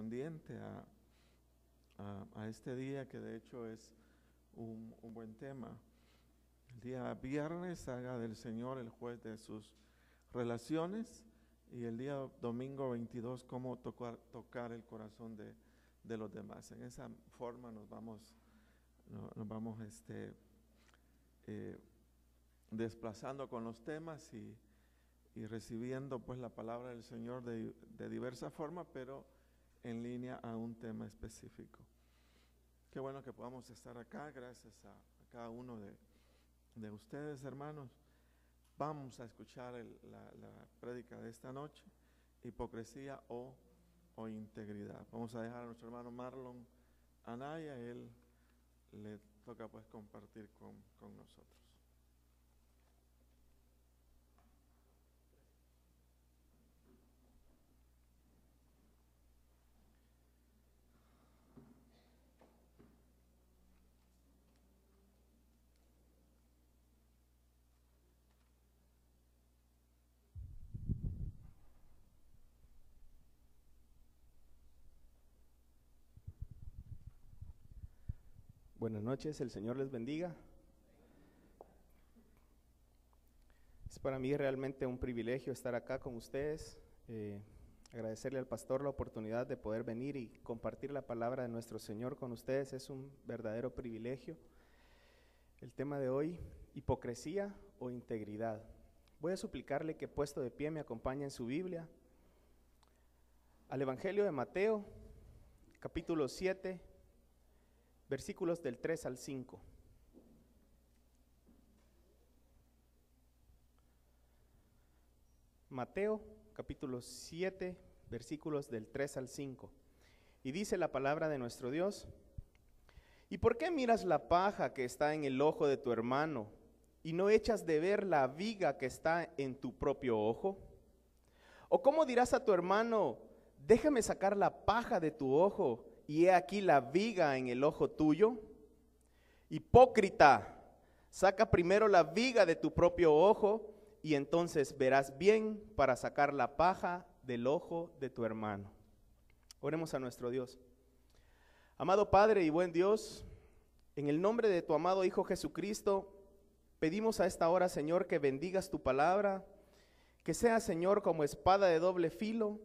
correspondiente a, este día, que de hecho es un, buen tema. El día viernes haga del Señor el juez de sus relaciones y el día domingo 22 cómo tocar, tocar el corazón de, de, los demás. En esa forma nos vamos, nos vamos este, eh, desplazando con los temas y, y, recibiendo pues la palabra del Señor de, de diversa forma, pero en línea a un tema específico. Qué bueno que podamos estar acá, gracias a, cada uno de, ustedes, hermanos. Vamos a escuchar la, la prédica de esta noche, hipocresía o, integridad. Vamos a dejar a nuestro hermano Marlon Anaya, él le toca pues compartir con nosotros. Buenas noches, el Señor les bendiga. Es para mí realmente un privilegio estar acá con ustedes. Eh, agradecerle al pastor la oportunidad de poder venir y compartir la palabra de nuestro Señor con ustedes. Es un verdadero privilegio. El tema de hoy, hipocresía o integridad. Voy a suplicarle que puesto de pie me acompañe en su Biblia al Evangelio de Mateo, capítulo 7, versículos del 3 al 5. Mateo capítulo 7, versículos del 3 al 5. Y dice la palabra de nuestro Dios, ¿y por qué miras la paja que está en el ojo de tu hermano y no echas de ver la viga que está en tu propio ojo? ¿O cómo dirás a tu hermano, déjame sacar la paja de tu ojo y he aquí la viga en el ojo tuyo. Hipócrita, saca primero la viga de tu propio ojo y entonces verás bien para sacar la paja del ojo de tu hermano. Oremos a nuestro Dios. Amado Padre y buen Dios, en el nombre de tu amado Hijo Jesucristo, pedimos a esta hora, Señor, que bendigas tu palabra, que sea, Señor, como espada de doble filo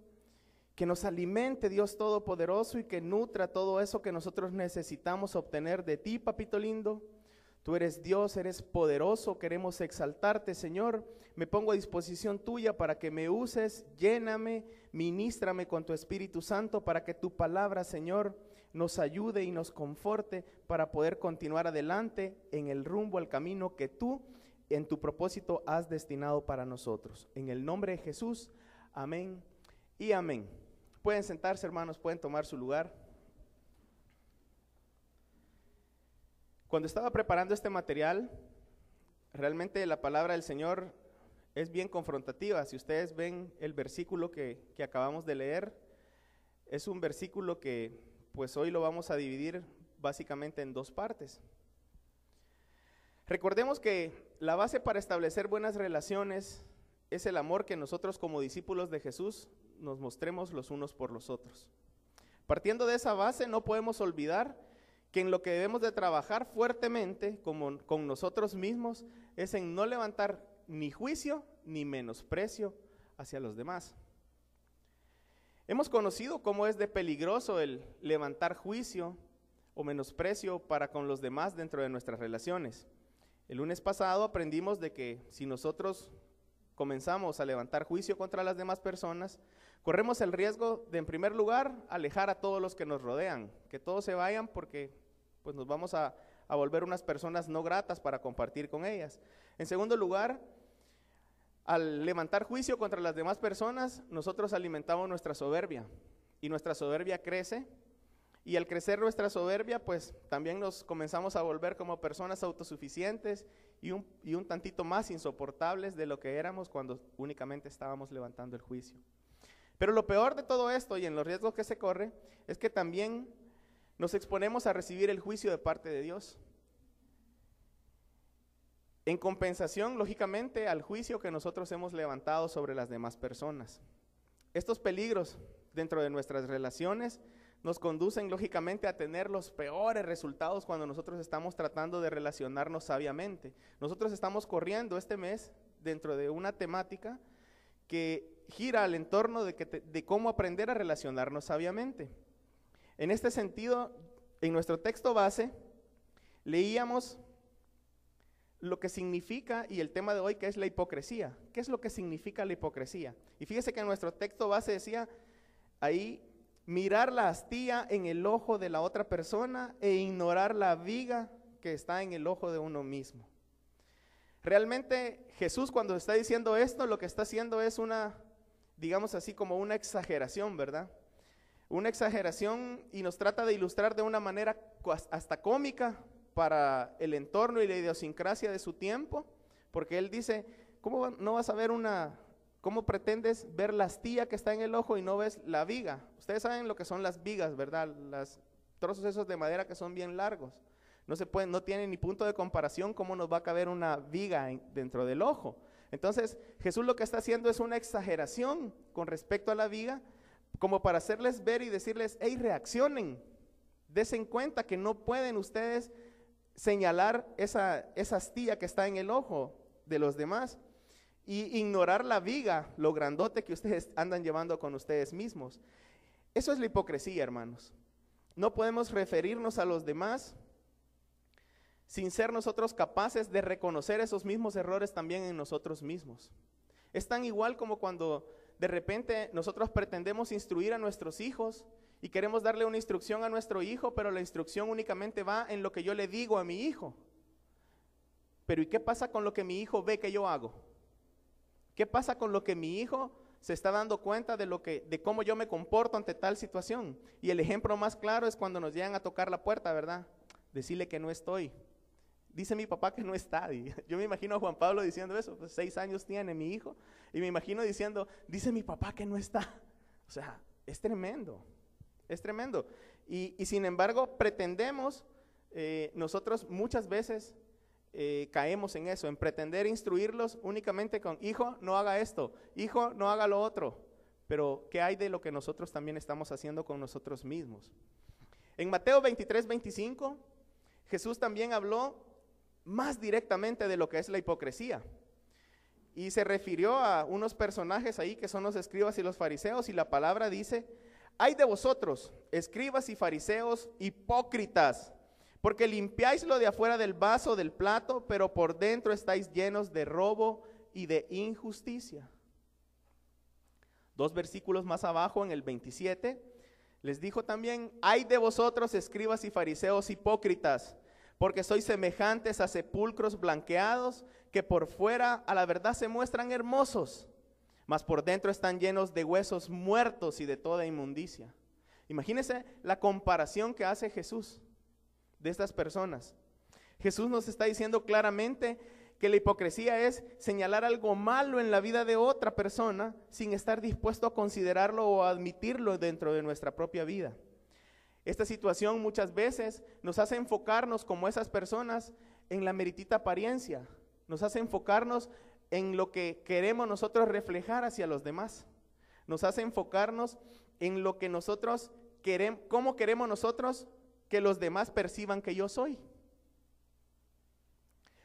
que nos alimente Dios Todopoderoso y que nutra todo eso que nosotros necesitamos obtener de ti, papito lindo. Tú eres Dios, eres poderoso, queremos exaltarte, Señor. Me pongo a disposición tuya para que me uses, lléname, ministrame con tu Espíritu Santo, para que tu palabra, Señor, nos ayude y nos conforte para poder continuar adelante en el rumbo, el camino que tú en tu propósito has destinado para nosotros. En el nombre de Jesús, amén y amén. Pueden sentarse, hermanos, pueden tomar su lugar. Cuando estaba preparando este material, realmente la palabra del Señor es bien confrontativa. Si ustedes ven el versículo que, acabamos de leer, es un versículo que pues hoy lo vamos a dividir básicamente en dos partes. Recordemos que la base para establecer buenas relaciones es el amor que nosotros como discípulos de Jesús nos mostremos los unos por los otros. Partiendo de esa base, no podemos olvidar que en lo que debemos de trabajar fuertemente como con nosotros mismos es en no levantar ni juicio ni menosprecio hacia los demás. Hemos conocido cómo es de peligroso el levantar juicio o menosprecio para con los demás dentro de nuestras relaciones. El lunes pasado aprendimos de que si nosotros comenzamos a levantar juicio contra las demás personas, corremos el riesgo de, en primer lugar, alejar a todos los que nos rodean, que todos se vayan porque pues, nos vamos a, a volver unas personas no gratas para compartir con ellas. En segundo lugar, al levantar juicio contra las demás personas, nosotros alimentamos nuestra soberbia y nuestra soberbia crece y al crecer nuestra soberbia, pues también nos comenzamos a volver como personas autosuficientes y un, tantito más insoportables de lo que éramos cuando únicamente estábamos levantando el juicio. Pero lo peor de todo esto y en los riesgos que se corre es que también nos exponemos a recibir el juicio de parte de Dios. En compensación, lógicamente, al juicio que nosotros hemos levantado sobre las demás personas. Estos peligros dentro de nuestras relaciones nos conducen lógicamente a tener los peores resultados cuando nosotros estamos tratando de relacionarnos sabiamente. Nosotros estamos corriendo este mes dentro de una temática que gira al entorno de, que de cómo aprender a relacionarnos sabiamente. En este sentido, en nuestro texto base, leíamos lo que significa y el tema de hoy que es la hipocresía. ¿Qué es lo que significa la hipocresía? Y fíjese que en nuestro texto base decía ahí mirar la hastía en el ojo de la otra persona e ignorar la viga que está en el ojo de uno mismo. Realmente Jesús cuando está diciendo esto, lo que está haciendo es una, digamos así, como una exageración, ¿verdad? Una exageración y nos trata de ilustrar de una manera hasta cómica para el entorno y la idiosincrasia de su tiempo, porque él dice, ¿cómo no vas a ver una, ¿Cómo pretendes ver la astilla que está en el ojo y no ves la viga? Ustedes saben lo que son las vigas, ¿verdad? Los trozos esos de madera que son bien largos. No se pueden, no tienen ni punto de comparación cómo nos va a caber una viga dentro del ojo. Entonces, Jesús lo que está haciendo es una exageración con respecto a la viga, como para hacerles ver y decirles, hey, reaccionen, desen cuenta que no pueden ustedes señalar esa, esa astilla que está en el ojo de los demás y ignorar la viga, lo grandote que ustedes andan llevando con ustedes mismos. Eso es la hipocresía, hermanos. No podemos referirnos a los demás sin ser nosotros capaces de reconocer esos mismos errores también en nosotros mismos. Es tan igual como cuando de repente nosotros pretendemos instruir a nuestros hijos y queremos darle una instrucción a nuestro hijo, pero la instrucción únicamente va en lo que yo le digo a mi hijo. Pero ¿y qué pasa con lo que mi hijo ve que yo hago? ¿Qué pasa con lo que mi hijo se está dando cuenta de, lo que, de cómo yo me comporto ante tal situación? Y el ejemplo más claro es cuando nos llegan a tocar la puerta, ¿verdad? Decirle que no estoy. Dice mi papá que no está. yo me imagino a Juan Pablo diciendo eso, pues, seis años tiene mi hijo. Y me imagino diciendo, dice mi papá que no está. O sea, es tremendo. Es tremendo. Y, sin embargo, pretendemos eh, nosotros muchas veces eh, caemos en eso, en pretender instruirlos únicamente con, hijo, no haga esto, hijo, no haga lo otro. Pero, ¿qué hay de lo que nosotros también estamos haciendo con nosotros mismos? En Mateo 23, 25, Jesús también habló más directamente de lo que es la hipocresía. Y se refirió a unos personajes ahí que son los escribas y los fariseos, y la palabra dice, hay de vosotros, escribas y fariseos hipócritas porque limpiáis lo de afuera del vaso, del plato, pero por dentro estáis llenos de robo y de injusticia. Dos versículos más abajo, en el 27, les dijo también, hay de vosotros, escribas y fariseos hipócritas, porque sois semejantes a sepulcros blanqueados, que por fuera a la verdad se muestran hermosos, mas por dentro están llenos de huesos muertos y de toda inmundicia. Imagínense la comparación que hace Jesús de estas personas. Jesús nos está diciendo claramente que la hipocresía es señalar algo malo en la vida de otra persona sin estar dispuesto a considerarlo o admitirlo dentro de nuestra propia vida. Esta situación muchas veces nos hace enfocarnos como esas personas en la meritita apariencia, nos hace enfocarnos en lo que queremos nosotros reflejar hacia los demás, nos hace enfocarnos en lo que nosotros queremos, cómo queremos nosotros que los demás perciban que yo soy.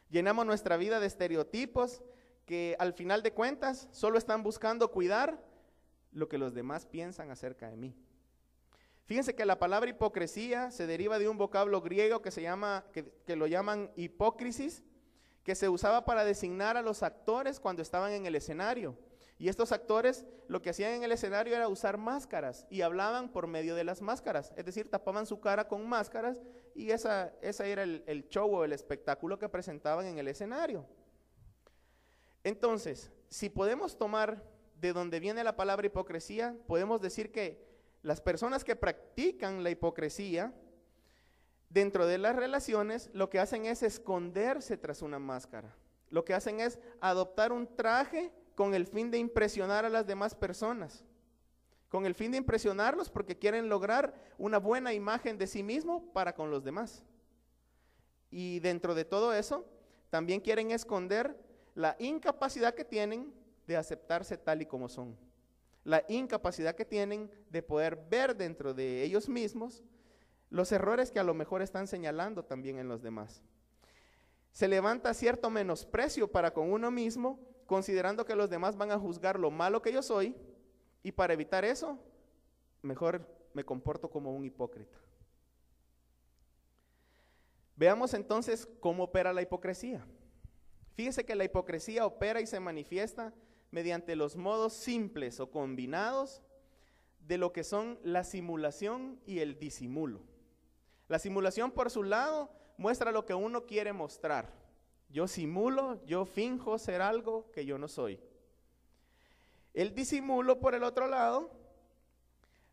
Llenamos nuestra vida de estereotipos que al final de cuentas solo están buscando cuidar lo que los demás piensan acerca de mí. Fíjense que la palabra hipocresía se deriva de un vocablo griego que, se llama, que, que lo llaman hipócrisis, que se usaba para designar a los actores cuando estaban en el escenario. Y estos actores lo que hacían en el escenario era usar máscaras y hablaban por medio de las máscaras, es decir, tapaban su cara con máscaras y esa, ese era el, el show o el espectáculo que presentaban en el escenario. Entonces, si podemos tomar de donde viene la palabra hipocresía, podemos decir que las personas que practican la hipocresía dentro de las relaciones lo que hacen es esconderse tras una máscara. Lo que hacen es adoptar un traje con el fin de impresionar a las demás personas, con el fin de impresionarlos porque quieren lograr una buena imagen de sí mismo para con los demás. Y dentro de todo eso, también quieren esconder la incapacidad que tienen de aceptarse tal y como son, la incapacidad que tienen de poder ver dentro de ellos mismos los errores que a lo mejor están señalando también en los demás. Se levanta cierto menosprecio para con uno mismo considerando que los demás van a juzgar lo malo que yo soy, y para evitar eso, mejor me comporto como un hipócrita. Veamos entonces cómo opera la hipocresía. Fíjese que la hipocresía opera y se manifiesta mediante los modos simples o combinados de lo que son la simulación y el disimulo. La simulación, por su lado, muestra lo que uno quiere mostrar yo simulo, yo finjo ser algo que yo no soy. El disimulo, por el otro lado,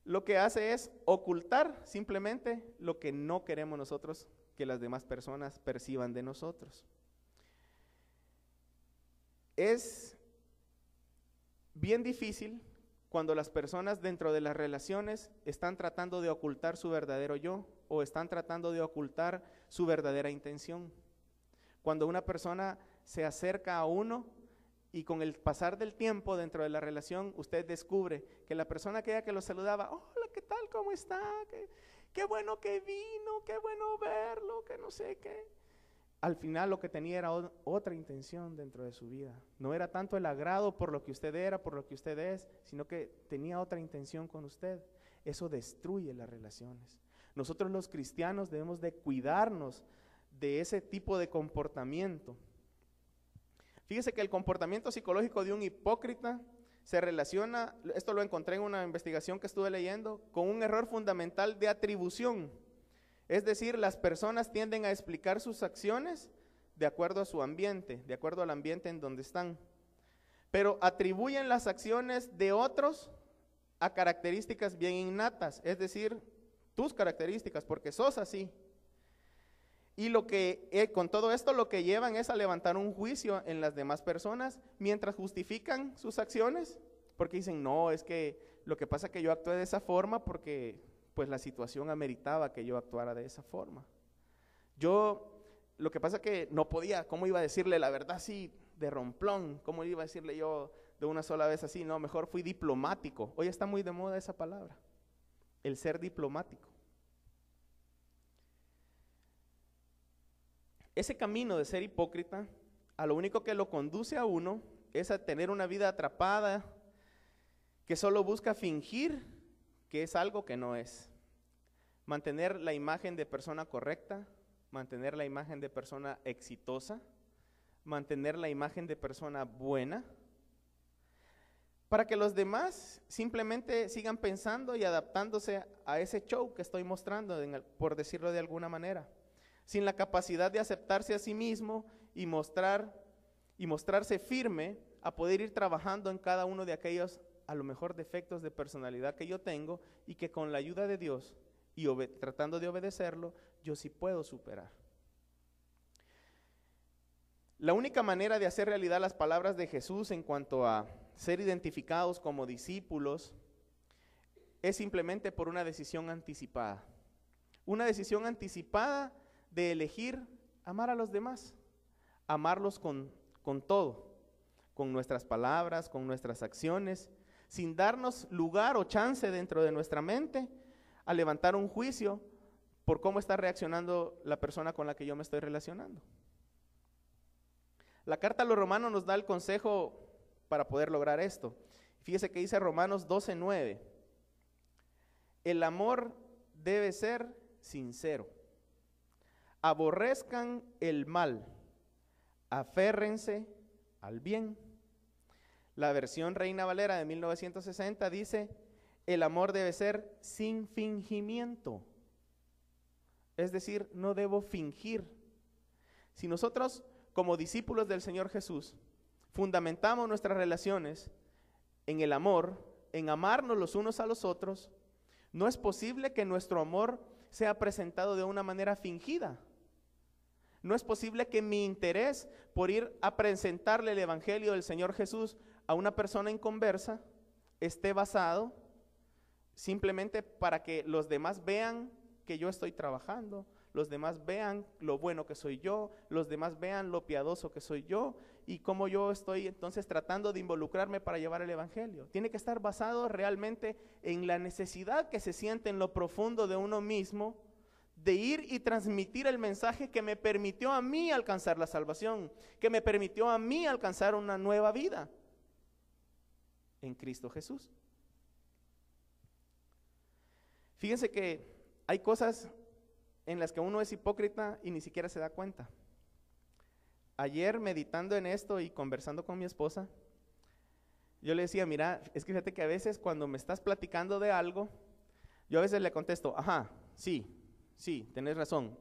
lo que hace es ocultar simplemente lo que no queremos nosotros que las demás personas perciban de nosotros. Es bien difícil cuando las personas dentro de las relaciones están tratando de ocultar su verdadero yo o están tratando de ocultar su verdadera intención. Cuando una persona se acerca a uno y con el pasar del tiempo dentro de la relación, usted descubre que la persona que que lo saludaba, hola, ¿qué tal? ¿Cómo está? ¿Qué, bueno que vino, qué bueno verlo, que no sé qué. Al final lo que tenía era otra intención dentro de su vida. No era tanto el agrado por lo que usted era, por lo que usted es, sino que tenía otra intención con usted. Eso destruye las relaciones. Nosotros los cristianos debemos de cuidarnos de ese tipo de comportamiento. Fíjese que el comportamiento psicológico de un hipócrita se relaciona, esto lo encontré en una investigación que estuve leyendo, con un error fundamental de atribución. Es decir, las personas tienden a explicar sus acciones de acuerdo a su ambiente, de acuerdo al ambiente en donde están. Pero atribuyen las acciones de otros a características bien innatas, es decir, tus características, porque sos así, y lo que, eh, con todo esto lo que llevan es a levantar un juicio en las demás personas mientras justifican sus acciones, porque dicen, no, es que lo que pasa es que yo actué de esa forma porque pues la situación ameritaba que yo actuara de esa forma. Yo, lo que pasa es que no podía, ¿cómo iba a decirle la verdad así de romplón? ¿Cómo iba a decirle yo de una sola vez así? No, mejor fui diplomático. Hoy está muy de moda esa palabra, el ser diplomático. Ese camino de ser hipócrita, a lo único que lo conduce a uno es a tener una vida atrapada que solo busca fingir que es algo que no es. Mantener la imagen de persona correcta, mantener la imagen de persona exitosa, mantener la imagen de persona buena, para que los demás simplemente sigan pensando y adaptándose a ese show que estoy mostrando, por decirlo de alguna manera sin la capacidad de aceptarse a sí mismo y mostrar y mostrarse firme a poder ir trabajando en cada uno de aquellos a lo mejor defectos de personalidad que yo tengo y que con la ayuda de Dios y tratando de obedecerlo, yo sí puedo superar. La única manera de hacer realidad las palabras de Jesús en cuanto a ser identificados como discípulos es simplemente por una decisión anticipada. Una decisión anticipada de elegir amar a los demás, amarlos con, con todo, con nuestras palabras, con nuestras acciones, sin darnos lugar o chance dentro de nuestra mente a levantar un juicio por cómo está reaccionando la persona con la que yo me estoy relacionando. La carta a los romanos nos da el consejo para poder lograr esto. Fíjese que dice Romanos 12:9. El amor debe ser sincero aborrezcan el mal, aférrense al bien. La versión Reina Valera de 1960 dice, el amor debe ser sin fingimiento. Es decir, no debo fingir. Si nosotros, como discípulos del Señor Jesús, fundamentamos nuestras relaciones en el amor, en amarnos los unos a los otros, no es posible que nuestro amor sea presentado de una manera fingida. No es posible que mi interés por ir a presentarle el Evangelio del Señor Jesús a una persona en conversa esté basado simplemente para que los demás vean que yo estoy trabajando, los demás vean lo bueno que soy yo, los demás vean lo piadoso que soy yo y cómo yo estoy entonces tratando de involucrarme para llevar el Evangelio. Tiene que estar basado realmente en la necesidad que se siente en lo profundo de uno mismo de ir y transmitir el mensaje que me permitió a mí alcanzar la salvación, que me permitió a mí alcanzar una nueva vida en Cristo Jesús. Fíjense que hay cosas en las que uno es hipócrita y ni siquiera se da cuenta. Ayer meditando en esto y conversando con mi esposa, yo le decía, mira, es que fíjate que a veces cuando me estás platicando de algo, yo a veces le contesto, ajá, sí, sí, tenés razón,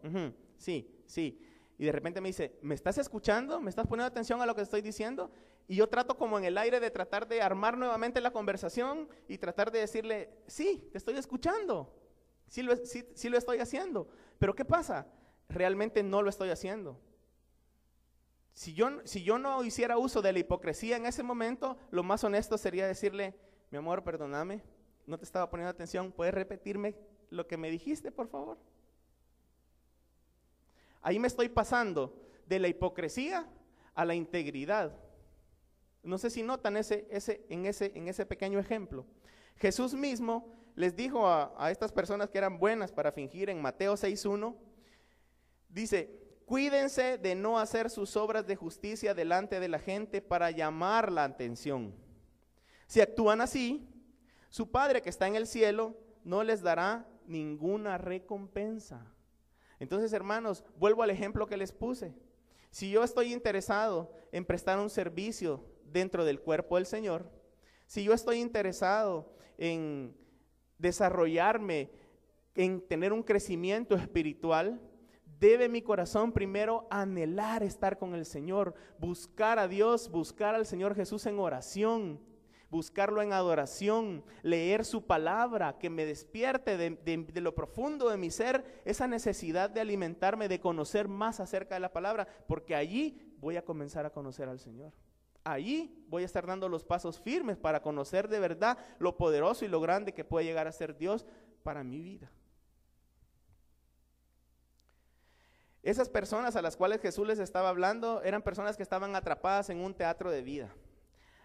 sí, sí. Y de repente me dice, ¿me estás escuchando? ¿Me estás poniendo atención a lo que estoy diciendo? Y yo trato como en el aire de tratar de armar nuevamente la conversación y tratar de decirle, sí, te estoy escuchando, sí lo, sí lo estoy haciendo. Pero ¿qué pasa? Realmente no lo estoy haciendo. Si yo, si yo no hiciera uso de la hipocresía en ese momento, lo más honesto sería decirle, mi amor, perdóname, no te estaba poniendo atención, ¿puedes repetirme lo que me dijiste, por favor? Ahí me estoy pasando de la hipocresía a la integridad. No sé si notan ese, ese, en, ese, en ese pequeño ejemplo. Jesús mismo les dijo a, a estas personas que eran buenas para fingir en Mateo 6.1, dice, cuídense de no hacer sus obras de justicia delante de la gente para llamar la atención. Si actúan así, su Padre que está en el cielo no les dará ninguna recompensa. Entonces, hermanos, vuelvo al ejemplo que les puse. Si yo estoy interesado en prestar un servicio dentro del cuerpo del Señor, si yo estoy interesado en desarrollarme, en tener un crecimiento espiritual, debe mi corazón primero anhelar estar con el Señor, buscar a Dios, buscar al Señor Jesús en oración, buscarlo en adoración, leer su palabra, que me despierte de, lo profundo de mi ser, esa necesidad de alimentarme, de conocer más acerca de la palabra, porque allí voy a comenzar a conocer al Señor. Allí voy a estar dando los pasos firmes para conocer de verdad lo poderoso y lo grande que puede llegar a ser Dios para mi vida. Esas personas a las cuales Jesús les estaba hablando eran personas que estaban atrapadas en un teatro de vida.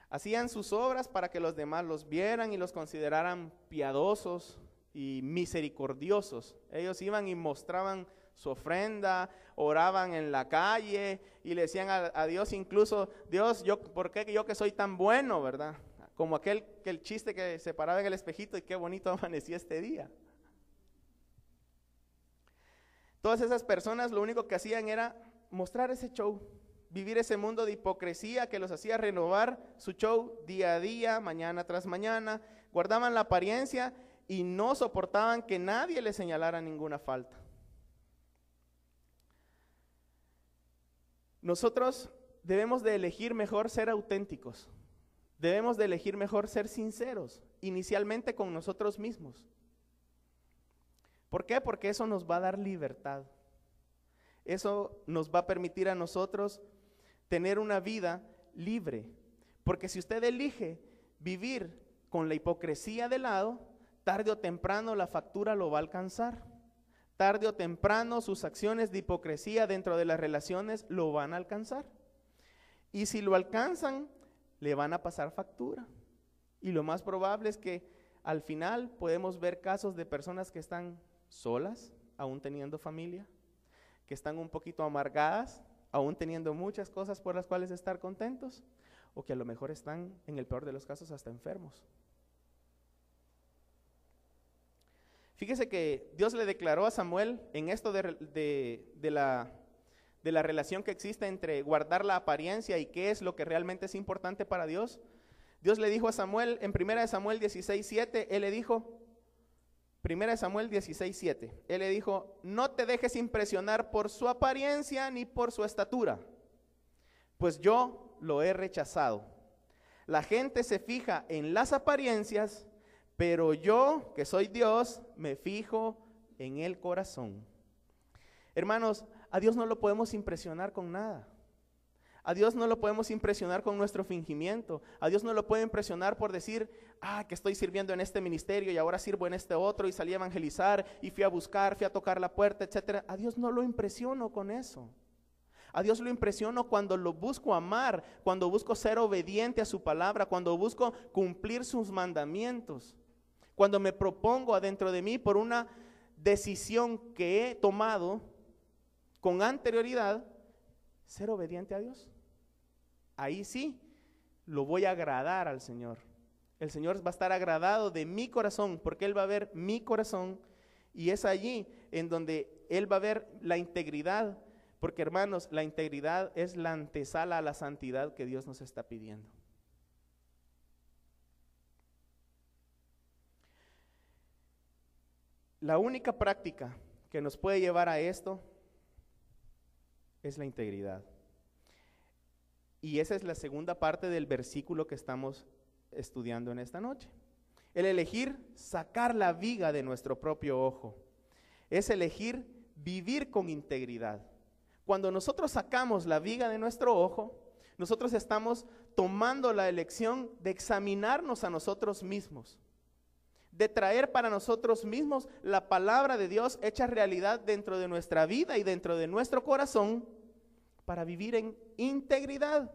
Hacían sus obras para que los demás los vieran y los consideraran piadosos y misericordiosos. Ellos iban y mostraban su ofrenda, oraban en la calle y le decían a, Dios incluso, Dios, yo, ¿por qué yo que soy tan bueno, verdad? Como aquel que el chiste que se paraba en el espejito y qué bonito amanecía este día. Todas esas personas lo único que hacían era mostrar ese show, vivir ese mundo de hipocresía que los hacía renovar su show día a día, mañana tras mañana, guardaban la apariencia y no soportaban que nadie les señalara ninguna falta. Nosotros debemos de elegir mejor ser auténticos, debemos de elegir mejor ser sinceros, inicialmente con nosotros mismos. ¿Por qué? Porque eso nos va a dar libertad. Eso nos va a permitir a nosotros tener una vida libre. Porque si usted elige vivir con la hipocresía de lado, tarde o temprano la factura lo va a alcanzar. Tarde o temprano sus acciones de hipocresía dentro de las relaciones lo van a alcanzar. Y si lo alcanzan, le van a pasar factura. Y lo más probable es que al final podemos ver casos de personas que están solas, aún teniendo familia, que están un poquito amargadas, aún teniendo muchas cosas por las cuales estar contentos, o que a lo mejor están, en el peor de los casos, hasta enfermos. Fíjese que Dios le declaró a Samuel en esto de, la, de, la, relación que existe entre guardar la apariencia y qué es lo que realmente es importante para Dios. Dios le dijo a Samuel, en 1 Samuel 16, 7, él le dijo, Primera Samuel 16, 7. Él le dijo, no te dejes impresionar por su apariencia ni por su estatura, pues yo lo he rechazado. La gente se fija en las apariencias, pero yo, que soy Dios, me fijo en el corazón. Hermanos, a Dios no lo podemos impresionar con nada. A Dios no lo podemos impresionar con nuestro fingimiento. A Dios no lo puede impresionar por decir, ah, que estoy sirviendo en este ministerio y ahora sirvo en este otro y salí a evangelizar y fui a buscar, fui a tocar la puerta, etcétera. A Dios no lo impresiono con eso. A Dios lo impresiono cuando lo busco amar, cuando busco ser obediente a su palabra, cuando busco cumplir sus mandamientos, cuando me propongo adentro de mí por una decisión que he tomado con anterioridad, ser obediente a Dios. Ahí sí, lo voy a agradar al Señor. El Señor va a estar agradado de mi corazón, porque Él va a ver mi corazón y es allí en donde Él va a ver la integridad, porque hermanos, la integridad es la antesala a la santidad que Dios nos está pidiendo. La única práctica que nos puede llevar a esto es la integridad. Y esa es la segunda parte del versículo que estamos estudiando en esta noche. El elegir sacar la viga de nuestro propio ojo. Es elegir vivir con integridad. Cuando nosotros sacamos la viga de nuestro ojo, nosotros estamos tomando la elección de examinarnos a nosotros mismos, de traer para nosotros mismos la palabra de Dios hecha realidad dentro de nuestra vida y dentro de nuestro corazón para vivir en integridad.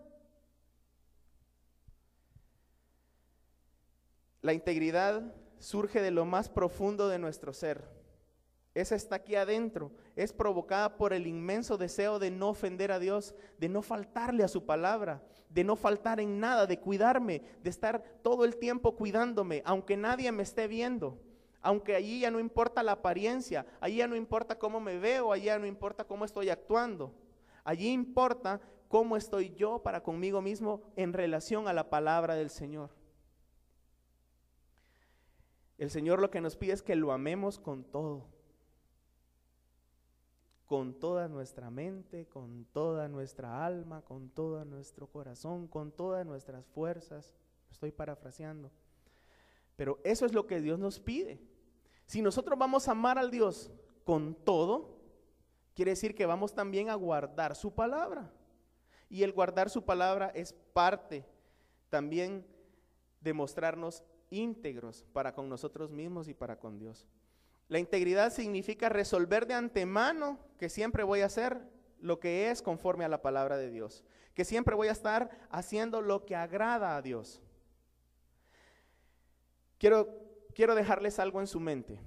La integridad surge de lo más profundo de nuestro ser. Esa está aquí adentro. Es provocada por el inmenso deseo de no ofender a Dios, de no faltarle a su palabra, de no faltar en nada, de cuidarme, de estar todo el tiempo cuidándome, aunque nadie me esté viendo. Aunque allí ya no importa la apariencia, allí ya no importa cómo me veo, allí ya no importa cómo estoy actuando. Allí importa cómo estoy yo para conmigo mismo en relación a la palabra del Señor. El Señor lo que nos pide es que lo amemos con todo, con toda nuestra mente, con toda nuestra alma, con todo nuestro corazón, con todas nuestras fuerzas. Estoy parafraseando. Pero eso es lo que Dios nos pide. Si nosotros vamos a amar al Dios con todo, quiere decir que vamos también a guardar su palabra. Y el guardar su palabra es parte también de mostrarnos íntegros para con nosotros mismos y para con Dios. La integridad significa resolver de antemano que siempre voy a hacer lo que es conforme a la palabra de Dios, que siempre voy a estar haciendo lo que agrada a Dios. Quiero, quiero dejarles algo en su mente.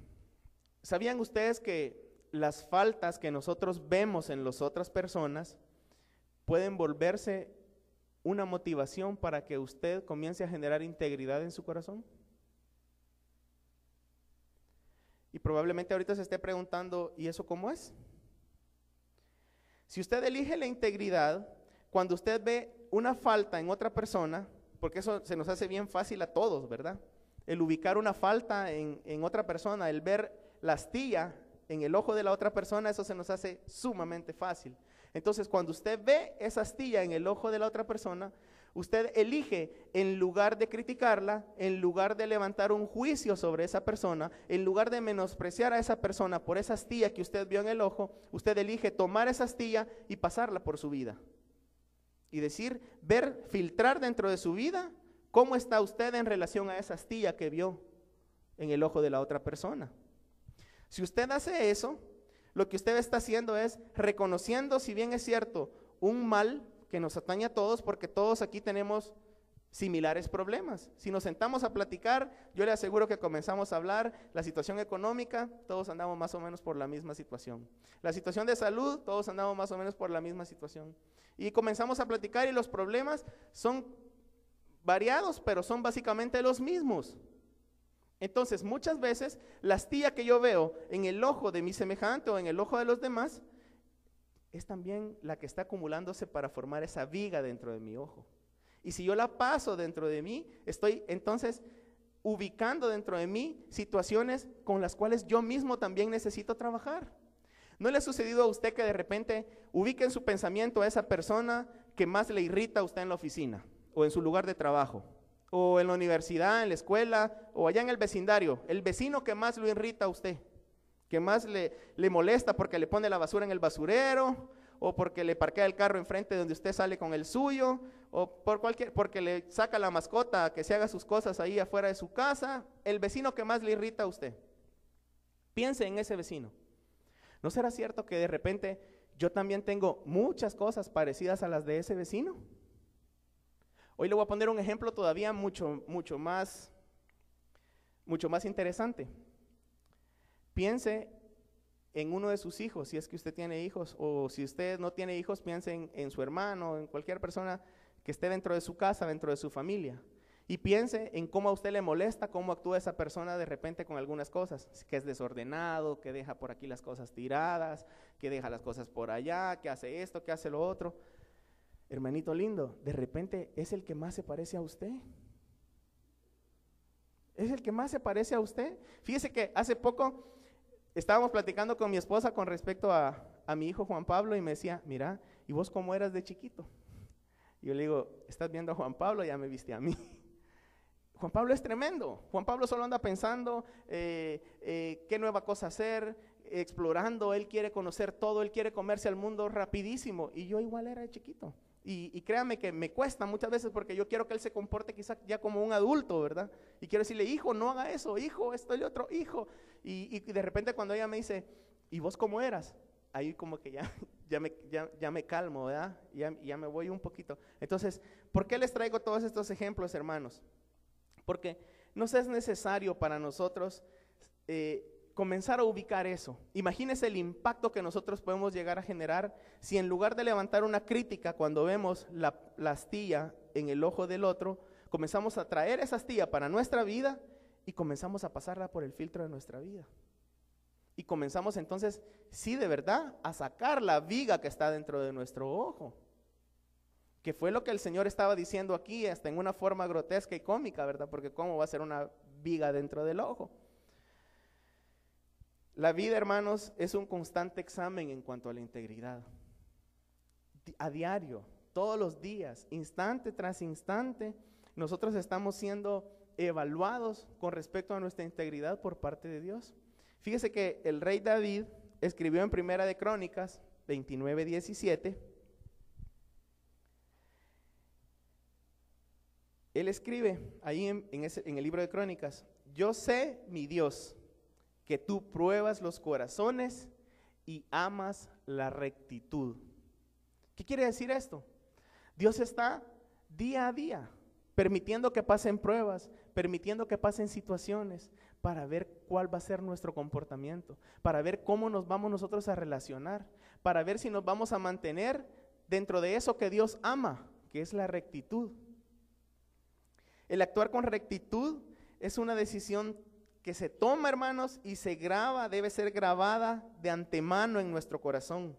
¿Sabían ustedes que las faltas que nosotros vemos en las otras personas pueden volverse una motivación para que usted comience a generar integridad en su corazón? Y probablemente ahorita se esté preguntando, ¿y eso cómo es? Si usted elige la integridad, cuando usted ve una falta en otra persona, porque eso se nos hace bien fácil a todos, ¿verdad? El ubicar una falta en, en otra persona, el ver la astilla en el ojo de la otra persona, eso se nos hace sumamente fácil. Entonces, cuando usted ve esa astilla en el ojo de la otra persona, usted elige, en lugar de criticarla, en lugar de levantar un juicio sobre esa persona, en lugar de menospreciar a esa persona por esa astilla que usted vio en el ojo, usted elige tomar esa astilla y pasarla por su vida. Y decir, ver, filtrar dentro de su vida cómo está usted en relación a esa astilla que vio en el ojo de la otra persona. Si usted hace eso, lo que usted está haciendo es reconociendo, si bien es cierto, un mal que nos atañe a todos, porque todos aquí tenemos similares problemas. Si nos sentamos a platicar, yo le aseguro que comenzamos a hablar la situación económica, todos andamos más o menos por la misma situación. La situación de salud, todos andamos más o menos por la misma situación. Y comenzamos a platicar y los problemas son variados, pero son básicamente los mismos. Entonces, muchas veces la astilla que yo veo en el ojo de mi semejante o en el ojo de los demás es también la que está acumulándose para formar esa viga dentro de mi ojo. Y si yo la paso dentro de mí, estoy entonces ubicando dentro de mí situaciones con las cuales yo mismo también necesito trabajar. ¿No le ha sucedido a usted que de repente ubique en su pensamiento a esa persona que más le irrita a usted en la oficina o en su lugar de trabajo? o en la universidad, en la escuela, o allá en el vecindario, el vecino que más lo irrita a usted, que más le, molesta porque le pone la basura en el basurero, o porque le parquea el carro enfrente donde usted sale con el suyo, o por cualquier, porque le saca la mascota que se haga sus cosas ahí afuera de su casa, el vecino que más le irrita a usted. Piense en ese vecino. ¿No será cierto que de repente yo también tengo muchas cosas parecidas a las de ese vecino? Hoy le voy a poner un ejemplo todavía mucho, mucho más, mucho más interesante. Piense en uno de sus hijos, si es que usted tiene hijos, o si usted no tiene hijos, piense en, en su hermano, en cualquier persona que esté dentro de su casa, dentro de su familia. Y piense en cómo a usted le molesta, cómo actúa esa persona de repente con algunas cosas, que es desordenado, que deja por aquí las cosas tiradas, que deja las cosas por allá, que hace esto, que hace lo otro hermanito lindo, de repente es el que más se parece a usted. Es el que más se parece a usted. Fíjese que hace poco estábamos platicando con mi esposa con respecto a, mi hijo Juan Pablo y me decía, mira, ¿y vos cómo eras de chiquito? Yo le digo, estás viendo a Juan Pablo, ya me viste a mí. Juan Pablo es tremendo. Juan Pablo solo anda pensando eh, eh, qué nueva cosa hacer, explorando, él quiere conocer todo, él quiere comerse al mundo rapidísimo. Y yo igual era de chiquito. Y, créanme que me cuesta muchas veces porque yo quiero que él se comporte quizá ya como un adulto, ¿verdad? Y quiero decirle, hijo, no haga eso, hijo, esto y otro, hijo. Y, de repente cuando ella me dice, ¿y vos cómo eras? Ahí como que ya, ya, me, ya, me calmo, ¿verdad? Ya, ya me voy un poquito. Entonces, ¿por qué les traigo todos estos ejemplos, hermanos? Porque no es necesario para nosotros eh, comenzar a ubicar eso. Imagínese el impacto que nosotros podemos llegar a generar si en lugar de levantar una crítica cuando vemos la, astilla en el ojo del otro, comenzamos a traer esa astilla para nuestra vida y comenzamos a pasarla por el filtro de nuestra vida. Y comenzamos entonces, sí, de verdad, a sacar la viga que está dentro de nuestro ojo. Que fue lo que el Señor estaba diciendo aquí, hasta en una forma grotesca y cómica, ¿verdad? Porque ¿cómo va a ser una viga dentro del ojo? La vida, hermanos, es un constante examen en cuanto a la integridad. A diario, todos los días, instante tras instante, nosotros estamos siendo evaluados con respecto a nuestra integridad por parte de Dios. Fíjese que el rey David escribió en Primera de Crónicas 29, 17. Él escribe ahí en, en el libro de Crónicas, yo sé mi Dios que tú pruebas los corazones y amas la rectitud. ¿Qué quiere decir esto? Dios está día a día permitiendo que pasen pruebas, permitiendo que pasen situaciones para ver cuál va a ser nuestro comportamiento, para ver cómo nos vamos nosotros a relacionar, para ver si nos vamos a mantener dentro de eso que Dios ama, que es la rectitud. El actuar con rectitud es una decisión que se toma, hermanos, y se graba, debe ser grabada de antemano en nuestro corazón.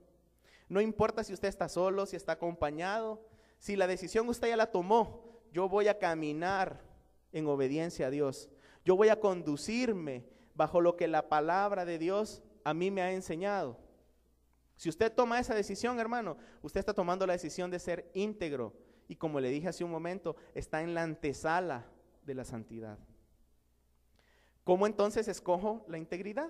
No importa si usted está solo, si está acompañado, si la decisión usted ya la tomó, yo voy a caminar en obediencia a Dios. Yo voy a conducirme bajo lo que la palabra de Dios a mí me ha enseñado. Si usted toma esa decisión, hermano, usted está tomando la decisión de ser íntegro y como le dije hace un momento, está en la antesala de la santidad. ¿Cómo entonces escojo la integridad?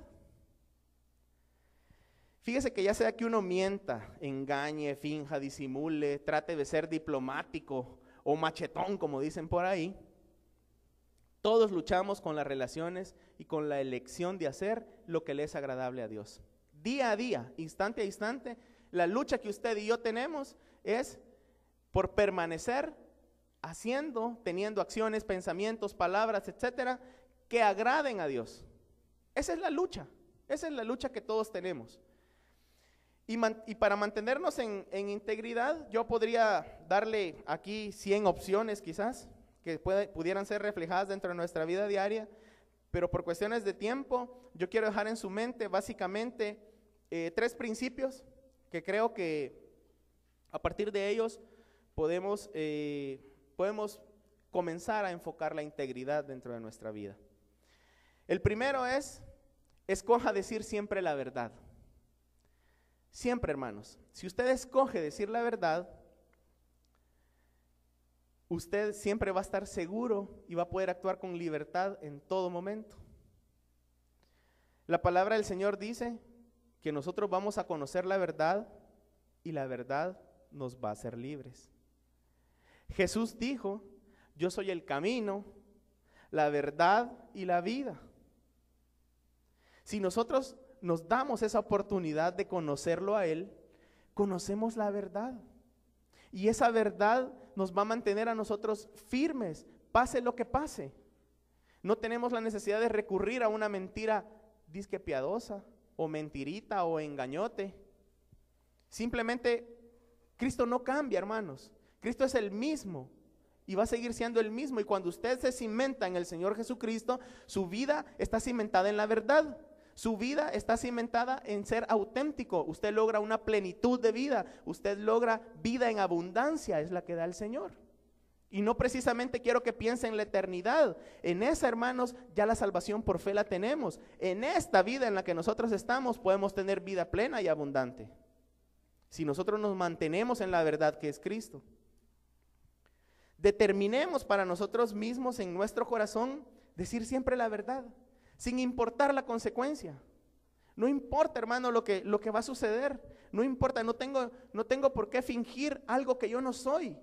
Fíjese que ya sea que uno mienta, engañe, finja, disimule, trate de ser diplomático o machetón, como dicen por ahí, todos luchamos con las relaciones y con la elección de hacer lo que le es agradable a Dios. Día a día, instante a instante, la lucha que usted y yo tenemos es por permanecer haciendo, teniendo acciones, pensamientos, palabras, etcétera, que agraden a Dios. Esa es la lucha, esa es la lucha que todos tenemos. Y, para mantenernos en, integridad, yo podría darle aquí 100 opciones quizás que pudieran ser reflejadas dentro de nuestra vida diaria, pero por cuestiones de tiempo, yo quiero dejar en su mente básicamente eh, tres principios que creo que a partir de ellos podemos, eh, podemos comenzar a enfocar la integridad dentro de nuestra vida. El primero es, escoja decir siempre la verdad. Siempre, hermanos. Si usted escoge decir la verdad, usted siempre va a estar seguro y va a poder actuar con libertad en todo momento. La palabra del Señor dice que nosotros vamos a conocer la verdad y la verdad nos va a hacer libres. Jesús dijo, yo soy el camino, la verdad y la vida. Si nosotros nos damos esa oportunidad de conocerlo a Él, conocemos la verdad. Y esa verdad nos va a mantener a nosotros firmes, pase lo que pase. No tenemos la necesidad de recurrir a una mentira disque piadosa o mentirita o engañote. Simplemente Cristo no cambia, hermanos. Cristo es el mismo y va a seguir siendo el mismo. Y cuando usted se cimenta en el Señor Jesucristo, su vida está cimentada en la verdad. Su vida está cimentada en ser auténtico. Usted logra una plenitud de vida. Usted logra vida en abundancia. Es la que da el Señor. Y no precisamente quiero que piense en la eternidad. En esa, hermanos, ya la salvación por fe la tenemos. En esta vida en la que nosotros estamos podemos tener vida plena y abundante. Si nosotros nos mantenemos en la verdad que es Cristo. Determinemos para nosotros mismos en nuestro corazón decir siempre la verdad sin importar la consecuencia. No importa, hermano, lo que, lo que va a suceder. No importa, no tengo, no tengo por qué fingir algo que yo no soy.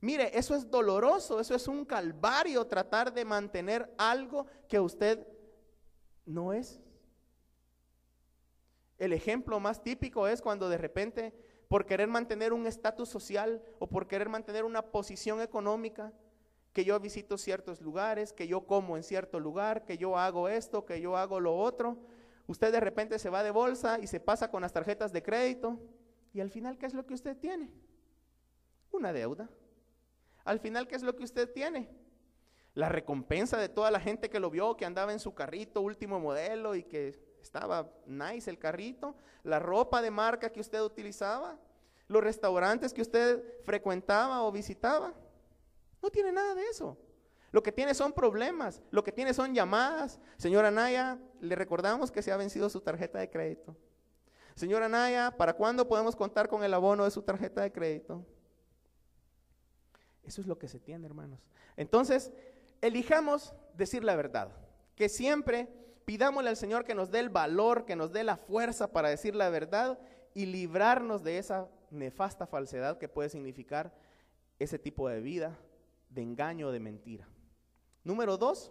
Mire, eso es doloroso, eso es un calvario tratar de mantener algo que usted no es. El ejemplo más típico es cuando de repente, por querer mantener un estatus social o por querer mantener una posición económica, que yo visito ciertos lugares, que yo como en cierto lugar, que yo hago esto, que yo hago lo otro. Usted de repente se va de bolsa y se pasa con las tarjetas de crédito. Y al final, ¿qué es lo que usted tiene? Una deuda. Al final, ¿qué es lo que usted tiene? La recompensa de toda la gente que lo vio, que andaba en su carrito último modelo y que estaba nice el carrito, la ropa de marca que usted utilizaba, los restaurantes que usted frecuentaba o visitaba. No tiene nada de eso. Lo que tiene son problemas, lo que tiene son llamadas. Señora Naya, le recordamos que se ha vencido su tarjeta de crédito. Señora Naya, ¿para cuándo podemos contar con el abono de su tarjeta de crédito? Eso es lo que se tiene, hermanos. Entonces, elijamos decir la verdad, que siempre pidámosle al Señor que nos dé el valor, que nos dé la fuerza para decir la verdad y librarnos de esa nefasta falsedad que puede significar ese tipo de vida de engaño o de mentira. Número dos,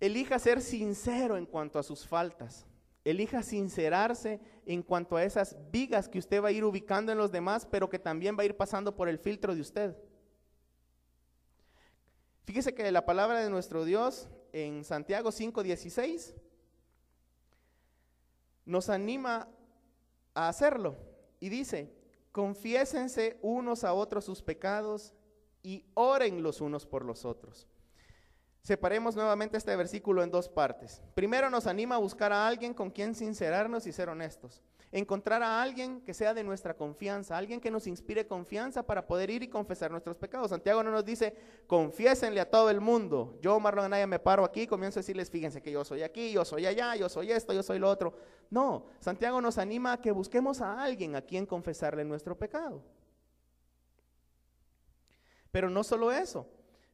elija ser sincero en cuanto a sus faltas. Elija sincerarse en cuanto a esas vigas que usted va a ir ubicando en los demás, pero que también va a ir pasando por el filtro de usted. Fíjese que la palabra de nuestro Dios en Santiago 5:16 nos anima a hacerlo y dice, confiésense unos a otros sus pecados y oren los unos por los otros. Separemos nuevamente este versículo en dos partes. Primero nos anima a buscar a alguien con quien sincerarnos y ser honestos. Encontrar a alguien que sea de nuestra confianza, alguien que nos inspire confianza para poder ir y confesar nuestros pecados. Santiago no nos dice, confiésenle a todo el mundo. Yo, Marlon Anaya, me paro aquí y comienzo a decirles, fíjense que yo soy aquí, yo soy allá, yo soy esto, yo soy lo otro. No, Santiago nos anima a que busquemos a alguien a quien confesarle nuestro pecado. Pero no solo eso,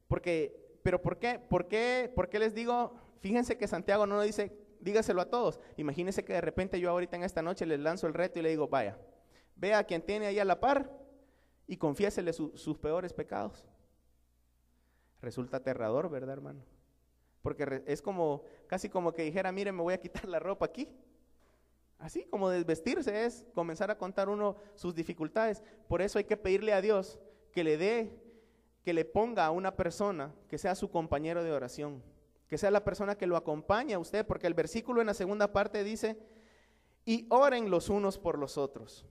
porque, pero ¿por qué? ¿Por qué, por qué les digo? Fíjense que Santiago no lo dice, dígaselo a todos. Imagínense que de repente yo ahorita en esta noche les lanzo el reto y le digo, vaya, vea a quien tiene ahí a la par y confiésele sus peores pecados. Resulta aterrador, ¿verdad, hermano? Porque es como, casi como que dijera, mire, me voy a quitar la ropa aquí. Así como desvestirse es comenzar a contar uno sus dificultades. Por eso hay que pedirle a Dios que le dé que le ponga a una persona que sea su compañero de oración, que sea la persona que lo acompañe a usted, porque el versículo en la segunda parte dice, y oren los unos por los otros.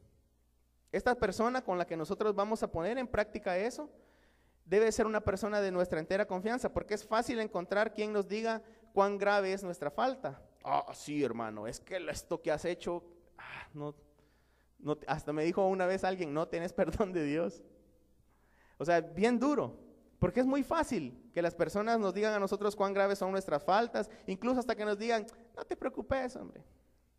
Esta persona con la que nosotros vamos a poner en práctica eso debe ser una persona de nuestra entera confianza, porque es fácil encontrar quien nos diga cuán grave es nuestra falta. Ah, sí, hermano, es que esto que has hecho, ah, no, no, hasta me dijo una vez alguien, no tienes perdón de Dios. O sea, bien duro. Porque es muy fácil que las personas nos digan a nosotros cuán graves son nuestras faltas, incluso hasta que nos digan, no te preocupes, hombre.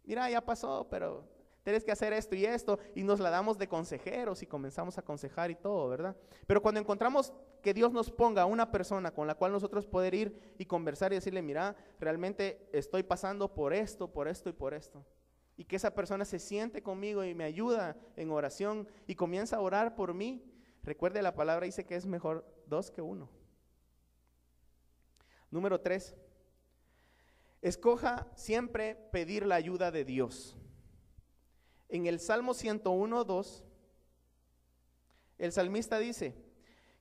Mira, ya pasó, pero tienes que hacer esto y esto, y nos la damos de consejeros y comenzamos a aconsejar y todo, ¿verdad? Pero cuando encontramos que Dios nos ponga una persona con la cual nosotros poder ir y conversar y decirle, mira, realmente estoy pasando por esto, por esto y por esto, y que esa persona se siente conmigo y me ayuda en oración y comienza a orar por mí, Recuerde, la palabra dice que es mejor dos que uno. Número tres, escoja siempre pedir la ayuda de Dios. En el Salmo 101, 2, el salmista dice,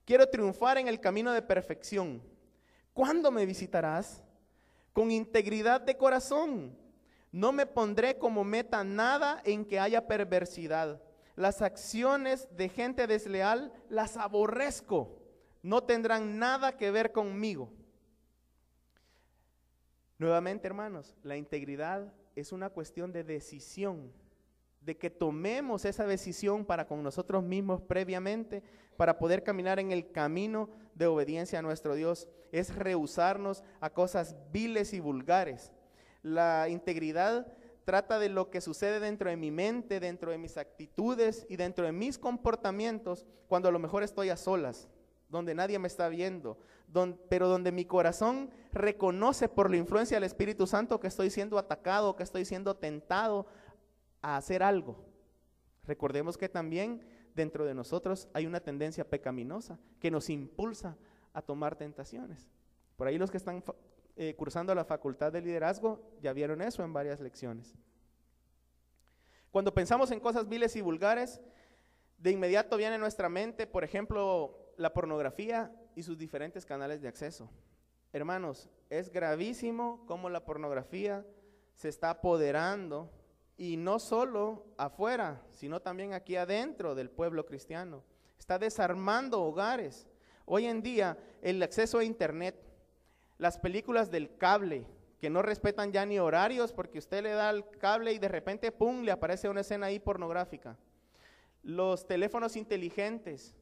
quiero triunfar en el camino de perfección. ¿Cuándo me visitarás? Con integridad de corazón. No me pondré como meta nada en que haya perversidad. Las acciones de gente desleal las aborrezco. No tendrán nada que ver conmigo. Nuevamente, hermanos, la integridad es una cuestión de decisión, de que tomemos esa decisión para con nosotros mismos previamente, para poder caminar en el camino de obediencia a nuestro Dios. Es rehusarnos a cosas viles y vulgares. La integridad trata de lo que sucede dentro de mi mente, dentro de mis actitudes y dentro de mis comportamientos cuando a lo mejor estoy a solas, donde nadie me está viendo, pero donde mi corazón reconoce por la influencia del Espíritu Santo que estoy siendo atacado, que estoy siendo tentado a hacer algo. Recordemos que también dentro de nosotros hay una tendencia pecaminosa que nos impulsa a tomar tentaciones. Por ahí los que están eh, cursando la facultad de liderazgo, ya vieron eso en varias lecciones. Cuando pensamos en cosas viles y vulgares, de inmediato viene a nuestra mente, por ejemplo, la pornografía y sus diferentes canales de acceso. Hermanos, es gravísimo cómo la pornografía se está apoderando y no solo afuera, sino también aquí adentro del pueblo cristiano. Está desarmando hogares. Hoy en día el acceso a Internet las películas del cable, que no respetan ya ni horarios porque usted le da al cable y de repente, ¡pum!, le aparece una escena ahí pornográfica. Los teléfonos inteligentes,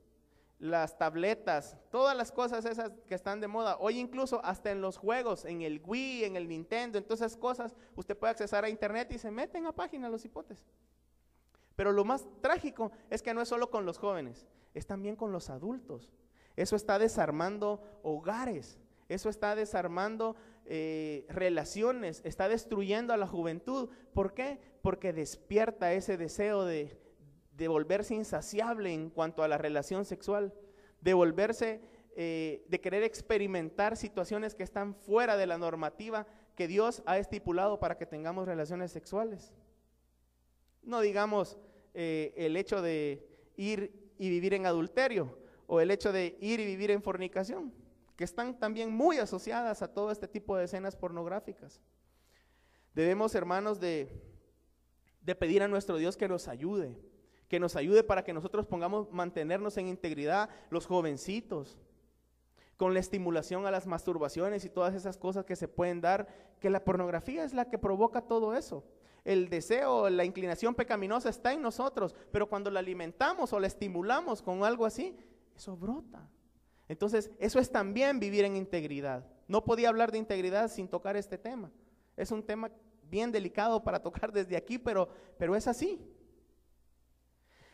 las tabletas, todas las cosas esas que están de moda. Hoy incluso hasta en los juegos, en el Wii, en el Nintendo, en todas esas cosas, usted puede accesar a Internet y se meten a página los hipotes. Pero lo más trágico es que no es solo con los jóvenes, es también con los adultos. Eso está desarmando hogares. Eso está desarmando eh, relaciones, está destruyendo a la juventud. ¿Por qué? Porque despierta ese deseo de, de volverse insaciable en cuanto a la relación sexual, de volverse, eh, de querer experimentar situaciones que están fuera de la normativa que Dios ha estipulado para que tengamos relaciones sexuales. No digamos eh, el hecho de ir y vivir en adulterio o el hecho de ir y vivir en fornicación que están también muy asociadas a todo este tipo de escenas pornográficas. Debemos, hermanos, de, de pedir a nuestro Dios que nos ayude, que nos ayude para que nosotros pongamos mantenernos en integridad, los jovencitos, con la estimulación a las masturbaciones y todas esas cosas que se pueden dar, que la pornografía es la que provoca todo eso. El deseo, la inclinación pecaminosa está en nosotros, pero cuando la alimentamos o la estimulamos con algo así, eso brota. Entonces, eso es también vivir en integridad. No podía hablar de integridad sin tocar este tema. Es un tema bien delicado para tocar desde aquí, pero, es así.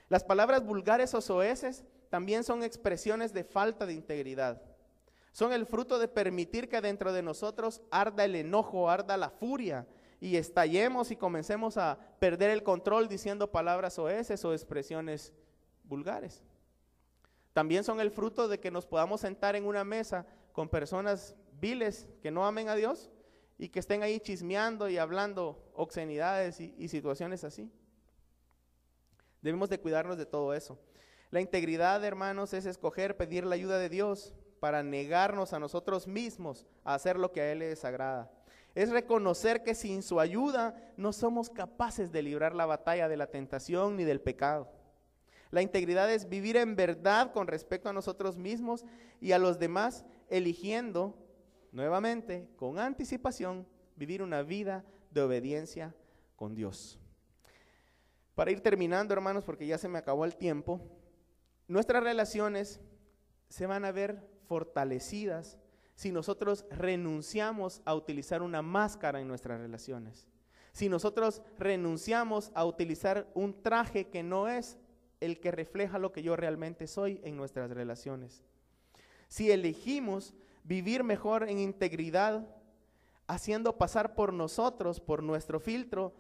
Las palabras vulgares o soeces también son expresiones de falta de integridad. Son el fruto de permitir que dentro de nosotros arda el enojo, arda la furia y estallemos y comencemos a perder el control diciendo palabras soeces o expresiones vulgares. También son el fruto de que nos podamos sentar en una mesa con personas viles que no amen a Dios y que estén ahí chismeando y hablando obscenidades y, situaciones así. Debemos de cuidarnos de todo eso. La integridad, hermanos, es escoger pedir la ayuda de Dios para negarnos a nosotros mismos a hacer lo que a Él le desagrada. Es reconocer que sin su ayuda no somos capaces de librar la batalla de la tentación ni del pecado. La integridad es vivir en verdad con respecto a nosotros mismos y a los demás, eligiendo nuevamente, con anticipación, vivir una vida de obediencia con Dios. Para ir terminando, hermanos, porque ya se me acabó el tiempo, nuestras relaciones se van a ver fortalecidas si nosotros renunciamos a utilizar una máscara en nuestras relaciones. Si nosotros renunciamos a utilizar un traje que no es el que refleja lo que yo realmente soy en nuestras relaciones. Si elegimos vivir mejor en integridad, haciendo pasar por nosotros, por nuestro filtro,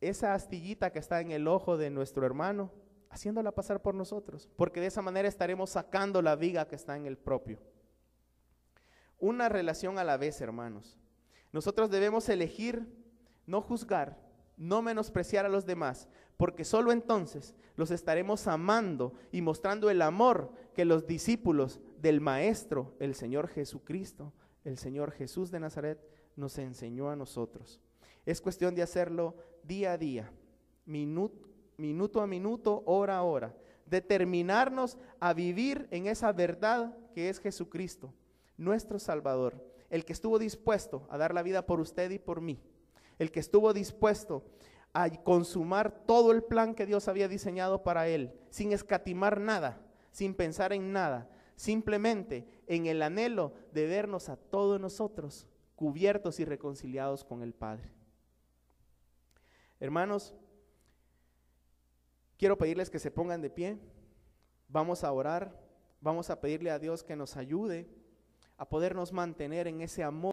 esa astillita que está en el ojo de nuestro hermano, haciéndola pasar por nosotros, porque de esa manera estaremos sacando la viga que está en el propio. Una relación a la vez, hermanos. Nosotros debemos elegir no juzgar, no menospreciar a los demás, porque sólo entonces los estaremos amando y mostrando el amor que los discípulos del Maestro, el Señor Jesucristo, el Señor Jesús de Nazaret, nos enseñó a nosotros. Es cuestión de hacerlo día a día, minuto, minuto a minuto, hora a hora, determinarnos a vivir en esa verdad que es Jesucristo, nuestro Salvador, el que estuvo dispuesto a dar la vida por usted y por mí, el que estuvo dispuesto a consumar todo el plan que Dios había diseñado para él, sin escatimar nada, sin pensar en nada, simplemente en el anhelo de vernos a todos nosotros cubiertos y reconciliados con el Padre. Hermanos, quiero pedirles que se pongan de pie, vamos a orar, vamos a pedirle a Dios que nos ayude a podernos mantener en ese amor.